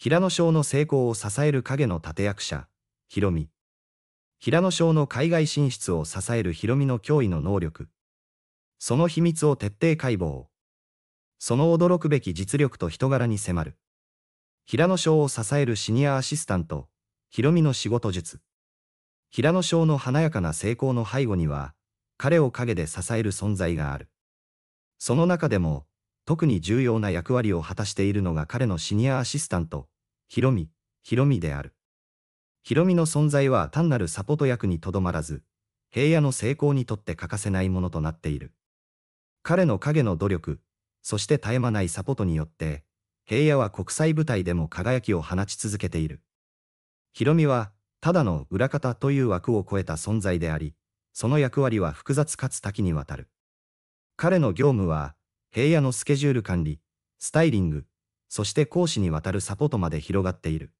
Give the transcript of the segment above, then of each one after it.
平野翔の成功を支える影の立役者、ヒロミ。平野翔の海外進出を支えるヒロミの脅威の能力。その秘密を徹底解剖。その驚くべき実力と人柄に迫る。平野翔を支えるシニアアシスタント、ヒロミの仕事術。平野翔の華やかな成功の背後には、彼を陰で支える存在がある。その中でも、特に重要な役割を果たしているのが彼のシニアアシスタント、ヒロミ、ヒロミである。ヒロミの存在は単なるサポート役にとどまらず、平野の成功にとって欠かせないものとなっている。彼の影の努力、そして絶え間ないサポートによって、平野は国際舞台でも輝きを放ち続けている。ヒロミは、ただの裏方という枠を超えた存在であり、その役割は複雑かつ多岐にわたる。彼の業務は、平野のスケジュール管理、スタイリング、そして講師にわたるサポートまで広がっている。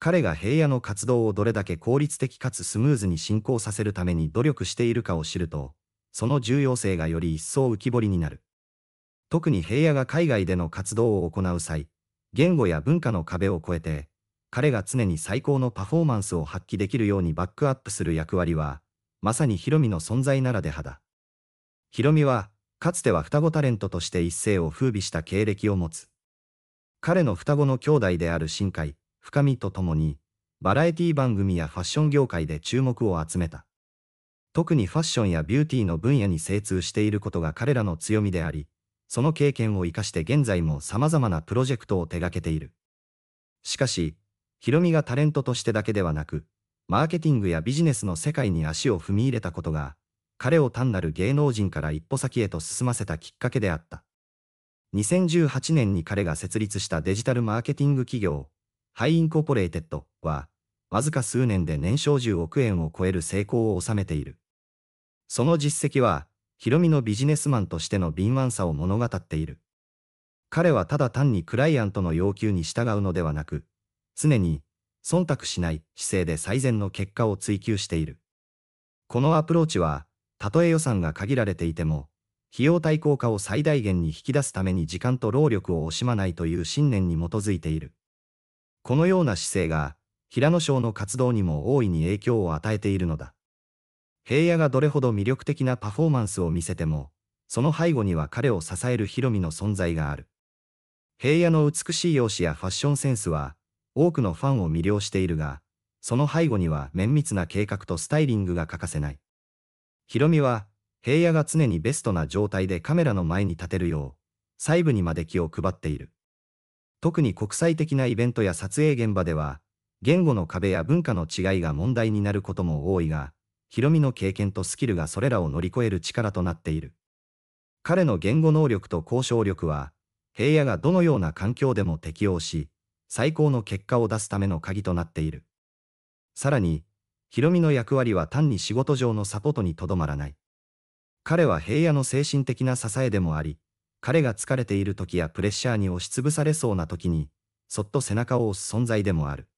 彼が平野の活動をどれだけ効率的かつスムーズに進行させるために努力しているかを知ると、その重要性がより一層浮き彫りになる。特に平野が海外での活動を行う際、言語や文化の壁を越えて、彼が常に最高のパフォーマンスを発揮できるようにバックアップする役割は、まさにヒロミの存在ならではだ。ヒロミは、かつては双子タレントとして一世を風靡した経歴を持つ。彼の双子の兄弟である深海、深見と共に、バラエティ番組やファッション業界で注目を集めた。特にファッションやビューティーの分野に精通していることが彼らの強みであり、その経験を生かして現在も様々なプロジェクトを手掛けている。しかし、ヒロミがタレントとしてだけではなく、マーケティングやビジネスの世界に足を踏み入れたことが、彼を単なる芸能人から一歩先へと進ませたきっかけであった。2018年に彼が設立したデジタルマーケティング企業、ハイインコーポレーテッドは、わずか数年で年商10億円を超える成功を収めている。その実績は、ヒロミのビジネスマンとしての敏腕さを物語っている。彼はただ単にクライアントの要求に従うのではなく、常に、忖度しない姿勢で最善の結果を追求している。このアプローチは、たとえ予算が限られていても、費用対効果を最大限に引き出すために時間と労力を惜しまないという信念に基づいている。このような姿勢が、平野省の活動にも大いに影響を与えているのだ。平野がどれほど魅力的なパフォーマンスを見せても、その背後には彼を支えるヒロミの存在がある。平野の美しい容姿やファッションセンスは、多くのファンを魅了しているが、その背後には綿密な計画とスタイリングが欠かせない。ヒロミは、平野が常にベストな状態でカメラの前に立てるよう、細部にまで気を配っている。特に国際的なイベントや撮影現場では、言語の壁や文化の違いが問題になることも多いが、ヒロミの経験とスキルがそれらを乗り越える力となっている。彼の言語能力と交渉力は、平野がどのような環境でも適応し、最高の結果を出すための鍵となっている。さらに、ヒロミの役割は単に仕事上のサポートにとどまらない。彼は平野の精神的な支えでもあり、彼が疲れている時やプレッシャーに押しつぶされそうな時に、そっと背中を押す存在でもある。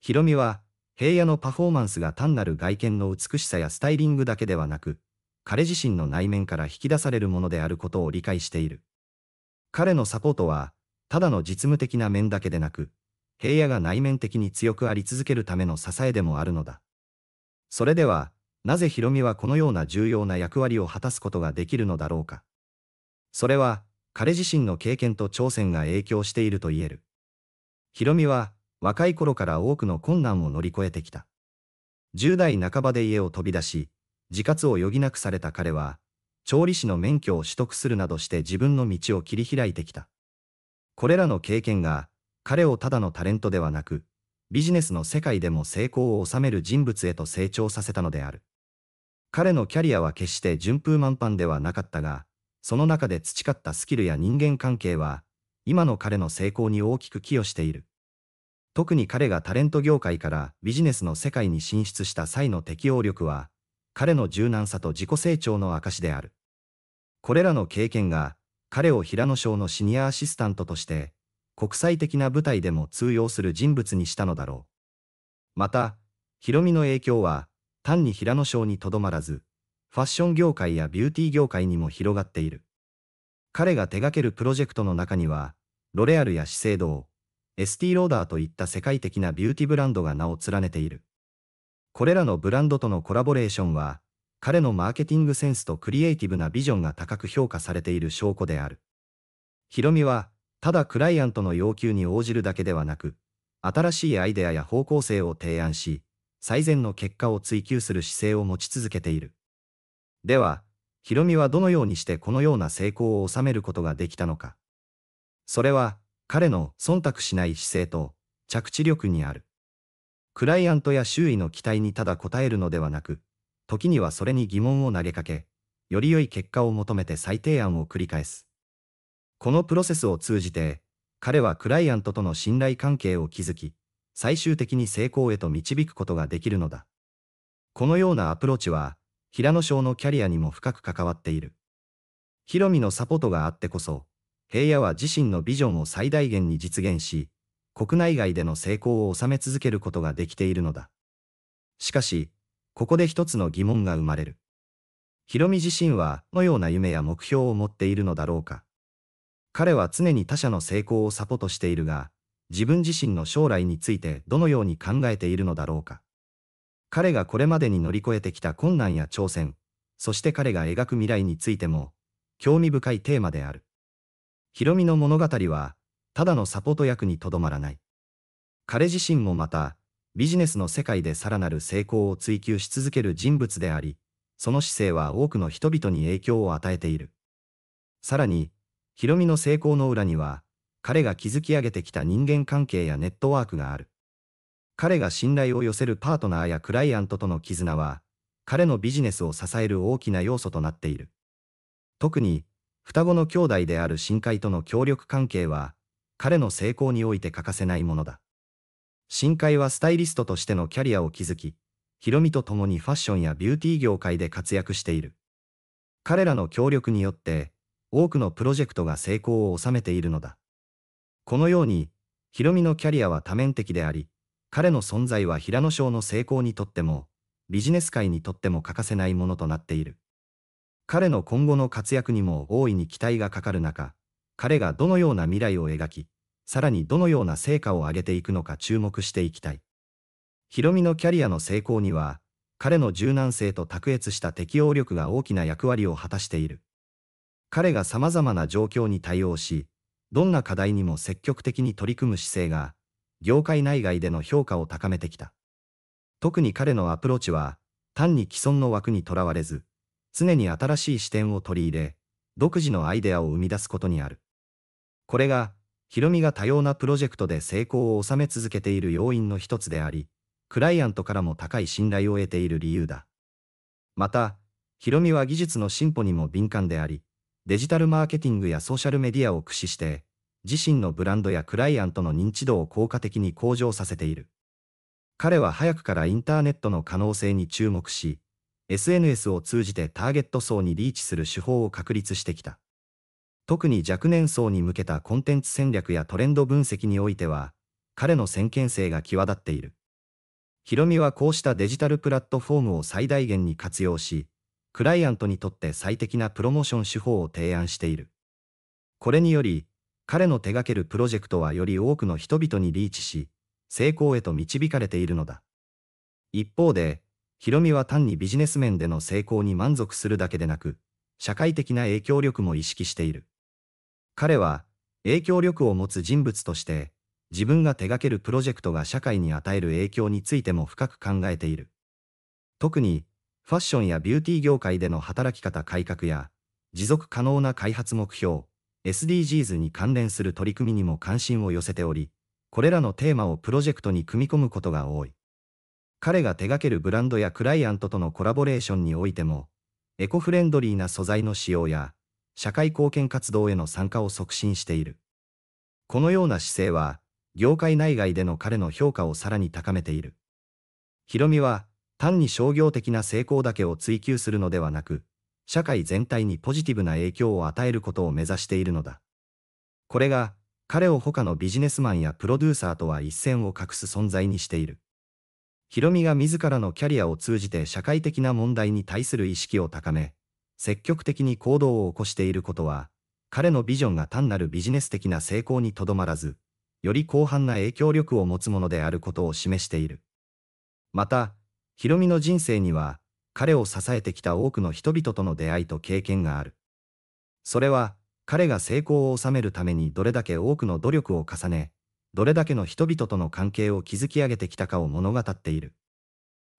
ヒロミは、平野のパフォーマンスが単なる外見の美しさやスタイリングだけではなく、彼自身の内面から引き出されるものであることを理解している。彼のサポートは、ただの実務的な面だけでなく、平野が内面的に強くあり続けるための支えでもあるのだ。それでは、なぜヒロミはこのような重要な役割を果たすことができるのだろうか。それは、彼自身の経験と挑戦が影響していると言える。ヒロミは、若い頃から多くの困難を乗り越えてきた。10代半ばで家を飛び出し、自活を余儀なくされた彼は、調理師の免許を取得するなどして自分の道を切り開いてきた。これらの経験が、彼をただのタレントではなく、ビジネスの世界でも成功を収める人物へと成長させたのである。彼のキャリアは決して順風満帆ではなかったが、その中で培ったスキルや人間関係は、今の彼の成功に大きく寄与している。特に彼がタレント業界からビジネスの世界に進出した際の適応力は、彼の柔軟さと自己成長の証である。これらの経験が、彼を平野省のシニアアシスタントとして、国際的な舞台でも通用する人物にしたのだろう。また、ヒロミの影響は、単に平野賞にとどまらず、ファッション業界やビューティー業界にも広がっている。彼が手掛けるプロジェクトの中には、ロレアルや資生堂、エスティローダーといった世界的なビューティブランドが名を連ねている。これらのブランドとのコラボレーションは、彼のマーケティングセンスとクリエイティブなビジョンが高く評価されている証拠である。ヒロミは、ただクライアントの要求に応じるだけではなく、新しいアイデアや方向性を提案し、最善の結果を追求する姿勢を持ち続けている。では、ヒロミはどのようにしてこのような成功を収めることができたのか。それは、彼の忖度しない姿勢と着地力にある。クライアントや周囲の期待にただ応えるのではなく、時にはそれに疑問を投げかけ、より良い結果を求めて再提案を繰り返す。このプロセスを通じて、彼はクライアントとの信頼関係を築き、最終的に成功へと導くことができるのだ。このようなアプローチは、平野翔のキャリアにも深く関わっている。ヒロミのサポートがあってこそ、平野は自身のビジョンを最大限に実現し、国内外での成功を収め続けることができているのだ。しかし、ここで一つの疑問が生まれる。ヒロミ自身は、のような夢や目標を持っているのだろうか。彼は常に他者の成功をサポートしているが、自分自身の将来についてどのように考えているのだろうか。彼がこれまでに乗り越えてきた困難や挑戦、そして彼が描く未来についても、興味深いテーマである。ヒロミの物語は、ただのサポート役にとどまらない。彼自身もまた、ビジネスの世界でさらなる成功を追求し続ける人物であり、その姿勢は多くの人々に影響を与えている。さらに、ヒロミの成功の裏には、彼が築き上げてきた人間関係やネットワークがある。彼が信頼を寄せるパートナーやクライアントとの絆は、彼のビジネスを支える大きな要素となっている。特に、双子の兄弟である深海との協力関係は、彼の成功において欠かせないものだ。深海はスタイリストとしてのキャリアを築き、ヒロミと共にファッションやビューティー業界で活躍している。彼らの協力によって、多くのプロジェクトが成功を収めているのだ。このように、ヒロミのキャリアは多面的であり、彼の存在は平野賞の成功にとっても、ビジネス界にとっても欠かせないものとなっている。彼の今後の活躍にも大いに期待がかかる中、彼がどのような未来を描き、さらにどのような成果を上げていくのか注目していきたい。ヒロミのキャリアの成功には、彼の柔軟性と卓越した適応力が大きな役割を果たしている。彼が様々な状況に対応し、どんな課題にも積極的に取り組む姿勢が、業界内外での評価を高めてきた。特に彼のアプローチは、単に既存の枠にとらわれず、常に新しい視点を取り入れ、独自のアイデアを生み出すことにある。これが、ヒロミが多様なプロジェクトで成功を収め続けている要因の一つであり、クライアントからも高い信頼を得ている理由だ。また、ヒロミは技術の進歩にも敏感であり、デジタルマーケティングやソーシャルメディアを駆使して、自身のブランドやクライアントの認知度を効果的に向上させている。彼は早くからインターネットの可能性に注目し、SNS を通じてターゲット層にリーチする手法を確立してきた。特に若年層に向けたコンテンツ戦略やトレンド分析においては、彼の先見性が際立っている。ヒロミはこうしたデジタルプラットフォームを最大限に活用し、クライアントにとって最適なプロモーション手法を提案している。これにより、彼の手掛けるプロジェクトはより多くの人々にリーチし、成功へと導かれているのだ。一方で、ヒロミは単にビジネス面での成功に満足するだけでなく、社会的な影響力も意識している。彼は、影響力を持つ人物として、自分が手掛けるプロジェクトが社会に与える影響についても深く考えている。特に、ファッションやビューティー業界での働き方改革や、持続可能な開発目標、SDGs に関連する取り組みにも関心を寄せており、これらのテーマをプロジェクトに組み込むことが多い。彼が手掛けるブランドやクライアントとのコラボレーションにおいても、エコフレンドリーな素材の使用や、社会貢献活動への参加を促進している。このような姿勢は、業界内外での彼の評価をさらに高めている。ヒロミは、単に商業的な成功だけを追求するのではなく、社会全体にポジティブな影響を与えることを目指しているのだ。これが、彼を他のビジネスマンやプロデューサーとは一線を画す存在にしている。ヒロミが自らのキャリアを通じて社会的な問題に対する意識を高め、積極的に行動を起こしていることは、彼のビジョンが単なるビジネス的な成功にとどまらず、より広範な影響力を持つものであることを示している。また、ヒロミの人生には、彼を支えてきた多くの人々との出会いと経験がある。それは、彼が成功を収めるためにどれだけ多くの努力を重ね、どれだけの人々との関係を築き上げてきたかを物語っている。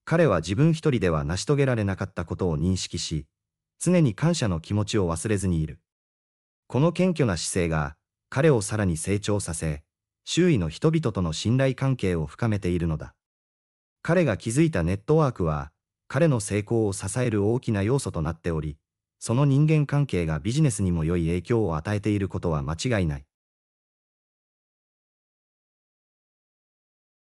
彼は自分一人では成し遂げられなかったことを認識し、常に感謝の気持ちを忘れずにいる。この謙虚な姿勢が、彼をさらに成長させ、周囲の人々との信頼関係を深めているのだ。彼が築いたネットワークは、彼の成功を支える大きな要素となっており、その人間関係がビジネスにも良い影響を与えていることは間違いない。